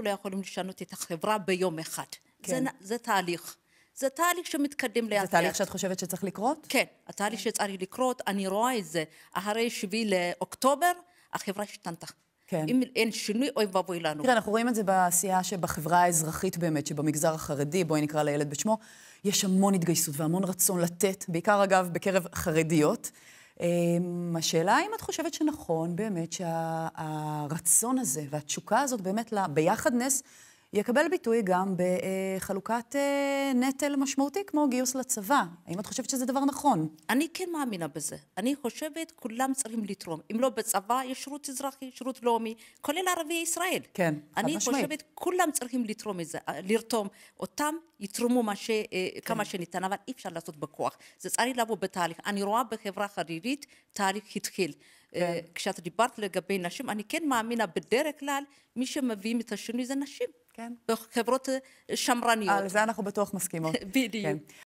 אנחנו לא יכולים לשנות את החברה ביום אחד. כן. זה, זה תהליך. זה תהליך שמתקדם לאט. זה תהליך שאת חושבת שצריך לקרות? כן, התהליך כן. שצריך לקרות, אני רואה את זה. אחרי 7 לאוקטובר, החברה השתנתה. כן. אם אין שינוי, אוי ואבוי לנו. תראה, אנחנו רואים את זה בעשייה שבחברה האזרחית באמת, שבמגזר החרדי, בואי נקרא לילד בשמו, יש המון התגייסות והמון רצון לתת, בעיקר אגב בקרב חרדיות. אמ, השאלה האם את חושבת שנכון באמת שהרצון הזה והתשוקה הזאת באמת לביחד נס יקבל ביטוי גם בחלוקת אה, נטל משמעותי, כמו גיוס לצבא. האם את חושבת שזה דבר נכון? אני כן מאמינה בזה. אני חושבת כולם צריכים לתרום. אם לא בצבא, יש שירות אזרחי, שירות לאומי, כולל ערבי ישראל. כן, חד משמעית. אני חושבת כולם צריכים לתרום את זה, אה, לרתום. אותם יתרמו ש, אה, כן. כמה שניתן, אבל אי אפשר לעשות בכוח. זה צריך לבוא בתהליך. אני רואה בחברה חרדית, תהליך התחיל. כן. כשאת דיברת לגבי נשים, אני כן מאמינה בדרך כלל, מי שמביאים את השינוי זה נשים. כן. בחברות אה, שמרניות. על זה אנחנו בטוח מסכימות. בדיוק. כן.